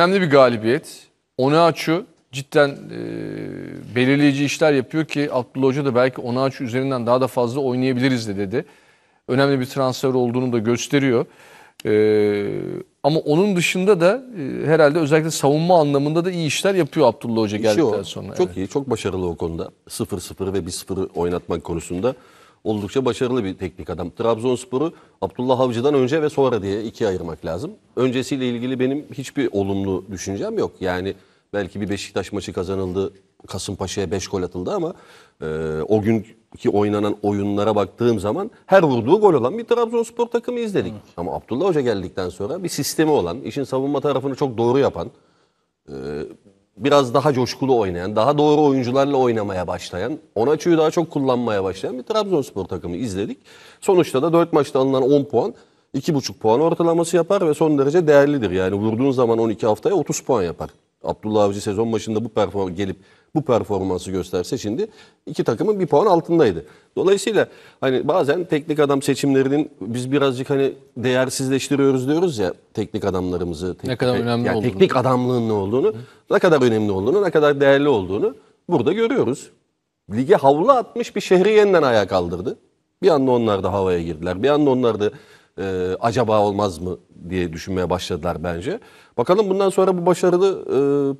önemli bir galibiyet. Onaçu cidden e, belirleyici işler yapıyor ki Abdullah Hoca da belki Onaçu üzerinden daha da fazla oynayabiliriz de dedi. Önemli bir transfer olduğunu da gösteriyor. E, ama onun dışında da e, herhalde özellikle savunma anlamında da iyi işler yapıyor Abdullah Hoca İşi geldikten sonra. Çok evet. iyi, çok başarılı o konuda. 0-0 ve 1-0 oynatmak konusunda oldukça başarılı bir teknik adam. Trabzonspor'u Abdullah Avcı'dan önce ve sonra diye ikiye ayırmak lazım. Öncesiyle ilgili benim hiçbir olumlu düşüncem yok. Yani belki bir Beşiktaş maçı kazanıldı, Kasımpaşa'ya 5 gol atıldı ama e, o günkü oynanan oyunlara baktığım zaman her vurduğu gol olan bir Trabzonspor takımı izledik. Evet. Ama Abdullah Hoca geldikten sonra bir sistemi olan, işin savunma tarafını çok doğru yapan, e, biraz daha coşkulu oynayan, daha doğru oyuncularla oynamaya başlayan, Onaçu'yu daha çok kullanmaya başlayan bir Trabzonspor takımı izledik. Sonuçta da 4 maçta alınan 10 puan 2,5 puan ortalaması yapar ve son derece değerlidir. Yani vurduğun zaman 12 haftaya 30 puan yapar. Abdullah Avcı sezon başında bu perform gelip bu performansı gösterse şimdi iki takımın bir puan altındaydı. Dolayısıyla hani bazen teknik adam seçimlerinin biz birazcık hani değersizleştiriyoruz diyoruz ya teknik adamlarımızı. Teknik, ne kadar önemli yani olduğunu. Teknik adamlığın ne olduğunu, ne kadar önemli olduğunu, ne kadar değerli olduğunu burada görüyoruz. Lige havlu atmış bir şehri yeniden ayağa kaldırdı. Bir anda onlar da havaya girdiler. Bir anda onlar da e, acaba olmaz mı diye düşünmeye başladılar bence. Bakalım bundan sonra bu başarılı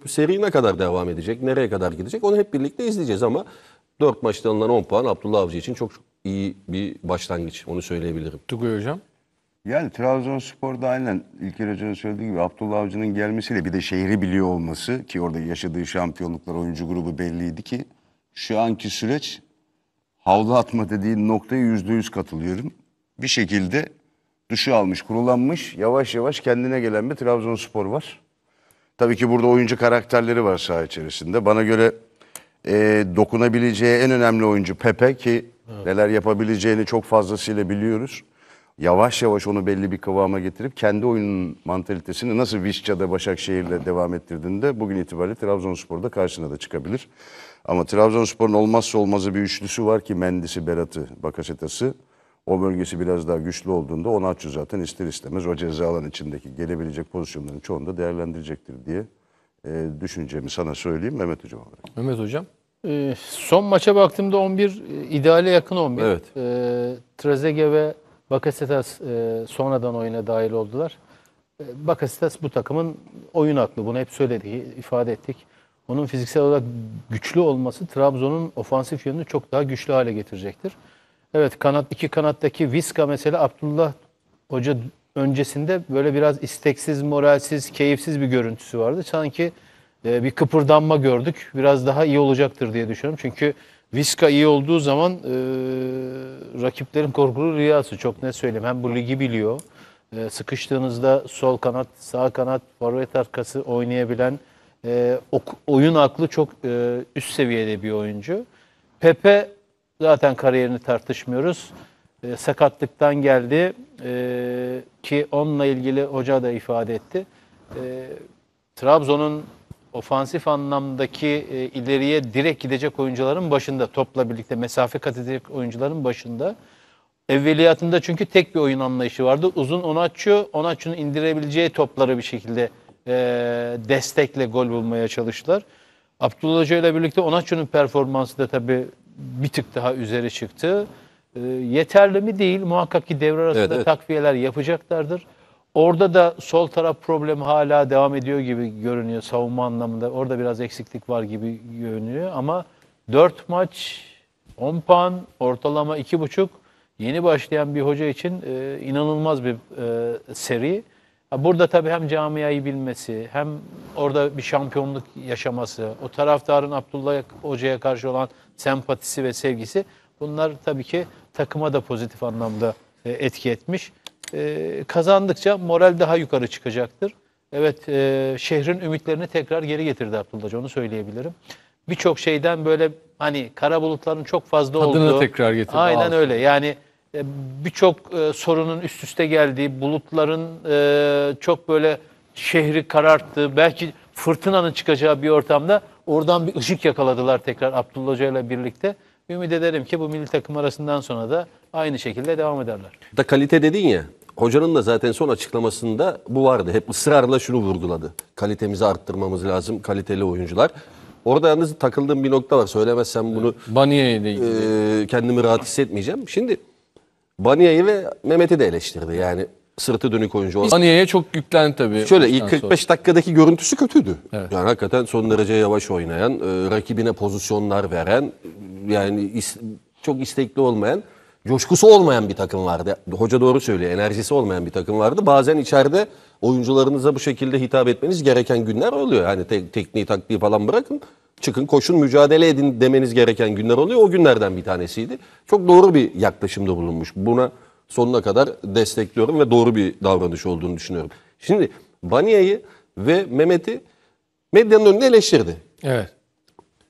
e, seri ne kadar devam edecek, nereye kadar gidecek onu hep birlikte izleyeceğiz ama 4 maçta alınan 10 puan Abdullah Avcı için çok iyi bir başlangıç onu söyleyebilirim. Tugay Hocam? Yani Trabzonspor'da aynen İlker Hoca'nın söylediği gibi Abdullah Avcı'nın gelmesiyle bir de şehri biliyor olması ki orada yaşadığı şampiyonluklar oyuncu grubu belliydi ki şu anki süreç havlu atma dediği noktaya yüzde yüz katılıyorum. Bir şekilde duşu almış, kurulanmış, yavaş yavaş kendine gelen bir Trabzonspor var. Tabii ki burada oyuncu karakterleri var saha içerisinde. Bana göre e, dokunabileceği en önemli oyuncu Pepe ki evet. neler yapabileceğini çok fazlasıyla biliyoruz. Yavaş yavaş onu belli bir kıvama getirip kendi oyunun mantalitesini nasıl Vişça'da Başakşehir'le devam ettirdiğinde bugün itibariyle Trabzonspor'da karşısına da çıkabilir. Ama Trabzonspor'un olmazsa olmazı bir üçlüsü var ki Mendis'i, Berat'ı, Bakasetas'ı o bölgesi biraz daha güçlü olduğunda onu açıyor zaten ister istemez o ceza alan içindeki gelebilecek pozisyonların çoğunu da değerlendirecektir diye e, düşüncemi sana söyleyeyim Mehmet Hocam olarak. Mehmet Hocam. E, son maça baktığımda 11 e, ideale yakın 11. Evet. E, Trezege ve Bakasetas e, sonradan oyuna dahil oldular. E, Bakasetas bu takımın oyun aklı. Bunu hep söyledik, ifade ettik. Onun fiziksel olarak güçlü olması Trabzon'un ofansif yönünü çok daha güçlü hale getirecektir. Evet kanat iki kanattaki Viska mesela Abdullah Hoca öncesinde böyle biraz isteksiz, moralsiz, keyifsiz bir görüntüsü vardı. Sanki e, bir kıpırdanma gördük. Biraz daha iyi olacaktır diye düşünüyorum. Çünkü Viska iyi olduğu zaman e, rakiplerin korkulu rüyası çok ne söyleyeyim. Hem bu ligi biliyor. E, sıkıştığınızda sol kanat, sağ kanat, forvet arkası oynayabilen e, oyun aklı çok e, üst seviyede bir oyuncu. Pepe Zaten kariyerini tartışmıyoruz. E, sakatlıktan geldi e, ki onunla ilgili hoca da ifade etti. E, Trabzon'un ofansif anlamdaki e, ileriye direkt gidecek oyuncuların başında, topla birlikte mesafe kat edecek oyuncuların başında. Evveliyatında çünkü tek bir oyun anlayışı vardı. Uzun Onatçı, Onatçı'nın indirebileceği topları bir şekilde e, destekle gol bulmaya çalıştılar. Abdullah Hoca ile birlikte Onatçı'nın performansı da tabii bir tık daha üzeri çıktı. E, yeterli mi değil muhakkak ki devre arasında evet, evet. takviyeler yapacaklardır. Orada da sol taraf problemi hala devam ediyor gibi görünüyor savunma anlamında. Orada biraz eksiklik var gibi görünüyor ama 4 maç 10 puan ortalama 2,5 yeni başlayan bir hoca için e, inanılmaz bir e, seri. Burada tabii hem camiayı bilmesi, hem orada bir şampiyonluk yaşaması, o taraftarın Abdullah Hoca'ya karşı olan sempatisi ve sevgisi bunlar tabii ki takıma da pozitif anlamda e, etki etmiş. E, kazandıkça moral daha yukarı çıkacaktır. Evet e, şehrin ümitlerini tekrar geri getirdi Abdullah onu söyleyebilirim. Birçok şeyden böyle hani kara bulutların çok fazla Tadını olduğu. Tadını tekrar getirdi. Aynen ağzına. öyle yani e, birçok e, sorunun üst üste geldiği, bulutların e, çok böyle şehri kararttığı, belki fırtınanın çıkacağı bir ortamda Oradan bir ışık yakaladılar tekrar Abdullah Hoca ile birlikte. Ümit ederim ki bu milli takım arasından sonra da aynı şekilde devam ederler. Da kalite dedin ya. Hocanın da zaten son açıklamasında bu vardı. Hep ısrarla şunu vurguladı. Kalitemizi arttırmamız lazım. Kaliteli oyuncular. Orada yalnız takıldığım bir nokta var. Söylemezsem bunu e, kendimi rahat hissetmeyeceğim. Şimdi Baniye'yi ve Mehmet'i de eleştirdi. Yani sırtı dönük oyuncu. Saniye'ye çok yüklendi tabii. Şöyle ilk 45 sonra. dakikadaki görüntüsü kötüydü. Evet. Yani hakikaten son derece yavaş oynayan, e, rakibine pozisyonlar veren, yani çok istekli olmayan, coşkusu olmayan bir takım vardı. Hoca doğru söylüyor, enerjisi olmayan bir takım vardı. Bazen içeride oyuncularınıza bu şekilde hitap etmeniz gereken günler oluyor. Hani te tekniği, taktiği falan bırakın çıkın koşun mücadele edin demeniz gereken günler oluyor. O günlerden bir tanesiydi. Çok doğru bir yaklaşımda bulunmuş. Buna sonuna kadar destekliyorum ve doğru bir davranış olduğunu düşünüyorum. Şimdi Banya'yı ve Mehmet'i medyanın önüne eleştirdi. Evet.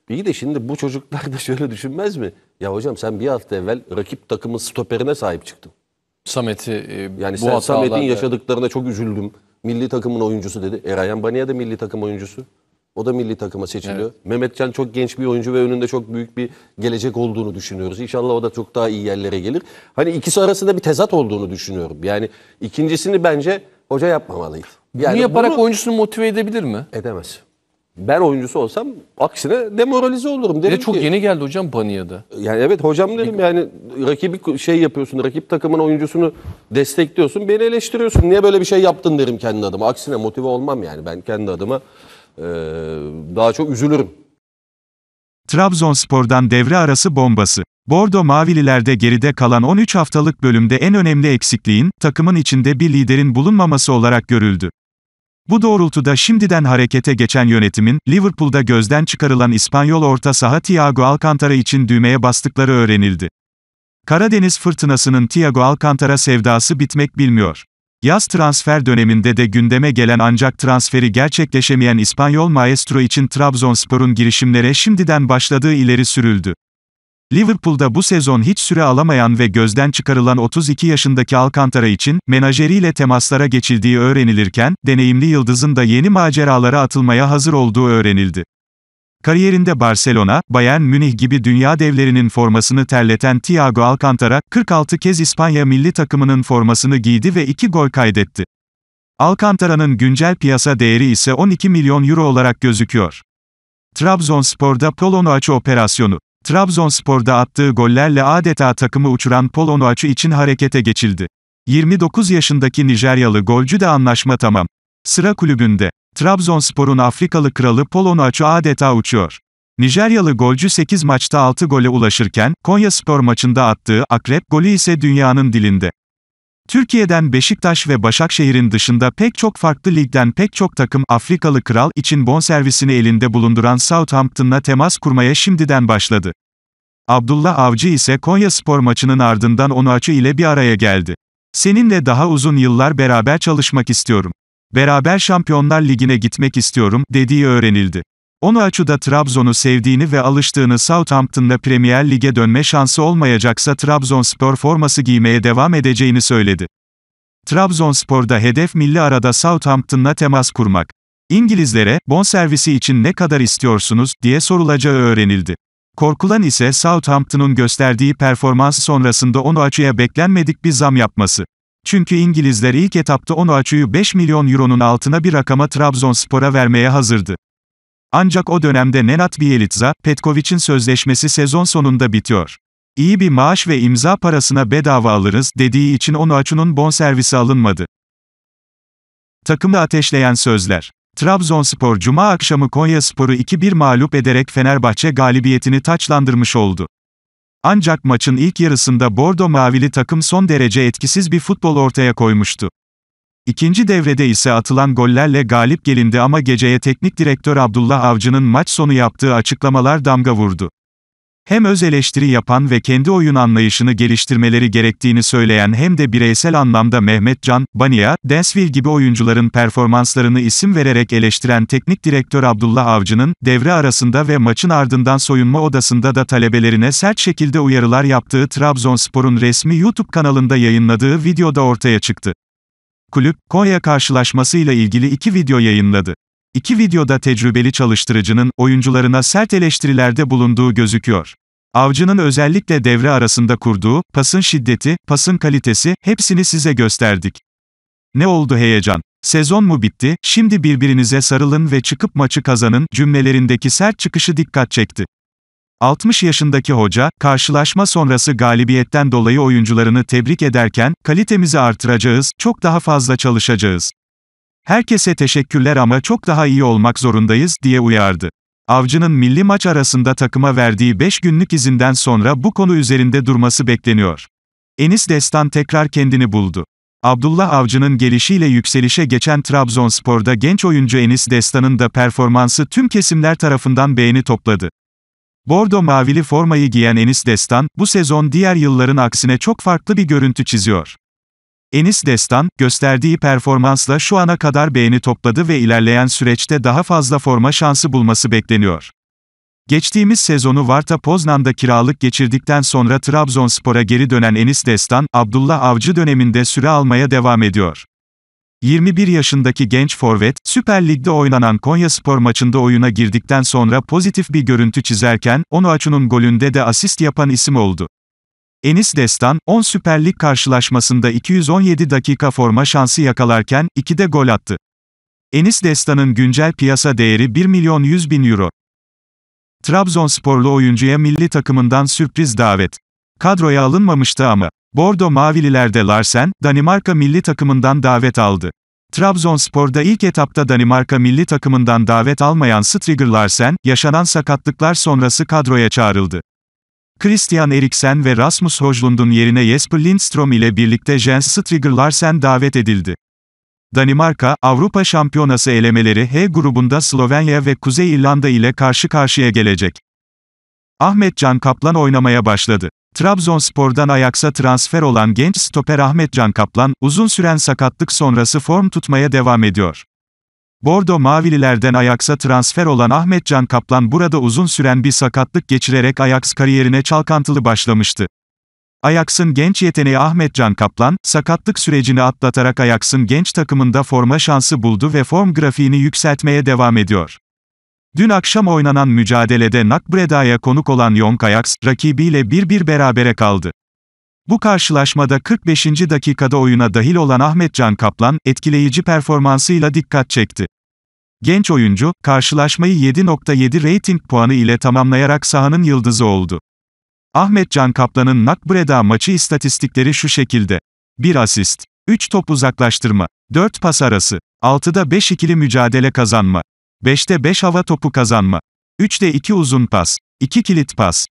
İyi de şimdi bu çocuklar da şöyle düşünmez mi? Ya hocam sen bir hafta evvel rakip takımın stoperine sahip çıktın. Samet'i e, yani bu sen Samet'in yaşadıklarına çok üzüldüm. Milli takımın oyuncusu dedi. Erayan Baniye de milli takım oyuncusu. O da milli takıma seçiliyor. Evet. Mehmetcan çok genç bir oyuncu ve önünde çok büyük bir gelecek olduğunu düşünüyoruz. İnşallah o da çok daha iyi yerlere gelir. Hani ikisi arasında bir tezat olduğunu düşünüyorum. Yani ikincisini bence hoca yapmamalıydı. Yani bunu yaparak bunu... oyuncusunu motive edebilir mi? Edemez. Ben oyuncusu olsam aksine demoralize olurum. Derim çok ki, yeni geldi hocam Baniye'de. Yani evet hocam derim yani rakibi şey yapıyorsun, rakip takımın oyuncusunu destekliyorsun, beni eleştiriyorsun. Niye böyle bir şey yaptın derim kendi adıma. Aksine motive olmam yani ben kendi adıma. Ee, daha çok üzülürüm. Trabzonspor'dan devre arası bombası. Bordo Mavililerde geride kalan 13 haftalık bölümde en önemli eksikliğin, takımın içinde bir liderin bulunmaması olarak görüldü. Bu doğrultuda şimdiden harekete geçen yönetimin, Liverpool'da gözden çıkarılan İspanyol orta saha Thiago Alcantara için düğmeye bastıkları öğrenildi. Karadeniz fırtınasının Thiago Alcantara sevdası bitmek bilmiyor. Yaz transfer döneminde de gündeme gelen ancak transferi gerçekleşemeyen İspanyol maestro için Trabzonspor'un girişimlere şimdiden başladığı ileri sürüldü. Liverpool'da bu sezon hiç süre alamayan ve gözden çıkarılan 32 yaşındaki Alcantara için menajeriyle temaslara geçildiği öğrenilirken, deneyimli yıldızın da yeni maceralara atılmaya hazır olduğu öğrenildi. Kariyerinde Barcelona, Bayern Münih gibi dünya devlerinin formasını terleten Thiago Alcantara, 46 kez İspanya milli takımının formasını giydi ve 2 gol kaydetti. Alcantara'nın güncel piyasa değeri ise 12 milyon euro olarak gözüküyor. Trabzonspor'da Polono operasyonu. Trabzonspor'da attığı gollerle adeta takımı uçuran Polono için harekete geçildi. 29 yaşındaki Nijeryalı golcü de anlaşma tamam. Sıra kulübünde. Trabzonspor'un Afrikalı kralı Polon adeta uçuyor. Nijeryalı golcü 8 maçta 6 gole ulaşırken, Konya Spor maçında attığı akrep golü ise dünyanın dilinde. Türkiye'den Beşiktaş ve Başakşehir'in dışında pek çok farklı ligden pek çok takım Afrikalı kral için bonservisini elinde bulunduran Southampton'la temas kurmaya şimdiden başladı. Abdullah Avcı ise Konya Spor maçının ardından onu açı ile bir araya geldi. Seninle daha uzun yıllar beraber çalışmak istiyorum. Beraber Şampiyonlar Ligi'ne gitmek istiyorum, dediği öğrenildi. Onu açıda Trabzon'u sevdiğini ve alıştığını Southampton'da Premier Lig'e dönme şansı olmayacaksa Trabzonspor forması giymeye devam edeceğini söyledi. Trabzonspor'da hedef milli arada Southampton'la temas kurmak. İngilizlere, bonservisi için ne kadar istiyorsunuz, diye sorulacağı öğrenildi. Korkulan ise Southampton'un gösterdiği performans sonrasında onu açıya beklenmedik bir zam yapması. Çünkü İngilizler ilk etapta 10 Onuachu'yu 5 milyon euronun altına bir rakama Trabzonspor'a vermeye hazırdı. Ancak o dönemde Nenad Bielitsa, Petkovic'in sözleşmesi sezon sonunda bitiyor. İyi bir maaş ve imza parasına bedava alırız dediği için Onuachu'nun bonservisi alınmadı. Takımı ateşleyen sözler. Trabzonspor Cuma akşamı Konyaspor'u 2-1 mağlup ederek Fenerbahçe galibiyetini taçlandırmış oldu. Ancak maçın ilk yarısında Bordo Mavili takım son derece etkisiz bir futbol ortaya koymuştu. İkinci devrede ise atılan gollerle galip gelindi ama geceye teknik direktör Abdullah Avcı'nın maç sonu yaptığı açıklamalar damga vurdu hem öz eleştiri yapan ve kendi oyun anlayışını geliştirmeleri gerektiğini söyleyen hem de bireysel anlamda Mehmet Can, Bania, Densville gibi oyuncuların performanslarını isim vererek eleştiren teknik direktör Abdullah Avcı'nın, devre arasında ve maçın ardından soyunma odasında da talebelerine sert şekilde uyarılar yaptığı Trabzonspor'un resmi YouTube kanalında yayınladığı videoda ortaya çıktı. Kulüp, Konya karşılaşmasıyla ilgili iki video yayınladı. İki videoda tecrübeli çalıştırıcının oyuncularına sert eleştirilerde bulunduğu gözüküyor. Avcının özellikle devre arasında kurduğu, pasın şiddeti, pasın kalitesi, hepsini size gösterdik. Ne oldu heyecan? Sezon mu bitti, şimdi birbirinize sarılın ve çıkıp maçı kazanın cümlelerindeki sert çıkışı dikkat çekti. 60 yaşındaki hoca, karşılaşma sonrası galibiyetten dolayı oyuncularını tebrik ederken, kalitemizi artıracağız, çok daha fazla çalışacağız. Herkese teşekkürler ama çok daha iyi olmak zorundayız diye uyardı. Avcı'nın milli maç arasında takıma verdiği 5 günlük izinden sonra bu konu üzerinde durması bekleniyor. Enis Destan tekrar kendini buldu. Abdullah Avcı'nın gelişiyle yükselişe geçen Trabzonspor'da genç oyuncu Enis Destan'ın da performansı tüm kesimler tarafından beğeni topladı. Bordo mavili formayı giyen Enis Destan, bu sezon diğer yılların aksine çok farklı bir görüntü çiziyor. Enis Destan, gösterdiği performansla şu ana kadar beğeni topladı ve ilerleyen süreçte daha fazla forma şansı bulması bekleniyor. Geçtiğimiz sezonu Varta Poznan'da kiralık geçirdikten sonra Trabzonspor'a geri dönen Enis Destan, Abdullah Avcı döneminde süre almaya devam ediyor. 21 yaşındaki genç forvet, Süper Lig'de oynanan Konyaspor maçında oyuna girdikten sonra pozitif bir görüntü çizerken, onu golünde de asist yapan isim oldu. Enis Destan, 10 Süper Lig karşılaşmasında 217 dakika forma şansı yakalarken, 2 de gol attı. Enis Destan'ın güncel piyasa değeri 1 milyon 100 bin euro. Trabzonsporlu oyuncuya milli takımından sürpriz davet. Kadroya alınmamıştı ama. Bordo Mavililerde Larsen, Danimarka milli takımından davet aldı. Trabzonspor'da ilk etapta Danimarka milli takımından davet almayan Strigger Larsen, yaşanan sakatlıklar sonrası kadroya çağrıldı. Christian Eriksen ve Rasmus Hojlund'un yerine Jesper Lindstrom ile birlikte Jens Strigger Larsen davet edildi. Danimarka, Avrupa Şampiyonası elemeleri H grubunda Slovenya ve Kuzey İrlanda ile karşı karşıya gelecek. Ahmet Can Kaplan oynamaya başladı. Trabzonspor'dan Ajax'a transfer olan genç stoper Ahmet Can Kaplan, uzun süren sakatlık sonrası form tutmaya devam ediyor. Bordo Mavililerden Ajax'a transfer olan Ahmetcan Kaplan burada uzun süren bir sakatlık geçirerek Ajax kariyerine çalkantılı başlamıştı. Ajax'ın genç yeteneği Ahmetcan Kaplan, sakatlık sürecini atlatarak Ajax'ın genç takımında forma şansı buldu ve form grafiğini yükseltmeye devam ediyor. Dün akşam oynanan mücadelede Nakbreda'ya konuk olan Young Ajax, rakibiyle 1-1 berabere kaldı. Bu karşılaşmada 45. dakikada oyuna dahil olan Ahmet Can Kaplan, etkileyici performansıyla dikkat çekti. Genç oyuncu, karşılaşmayı 7.7 rating puanı ile tamamlayarak sahanın yıldızı oldu. Ahmet Can Kaplan'ın Nakbreda maçı istatistikleri şu şekilde. 1 asist, 3 top uzaklaştırma, 4 pas arası, 6'da 5 ikili mücadele kazanma, 5'te 5 hava topu kazanma, 3'te 2 uzun pas, 2 kilit pas,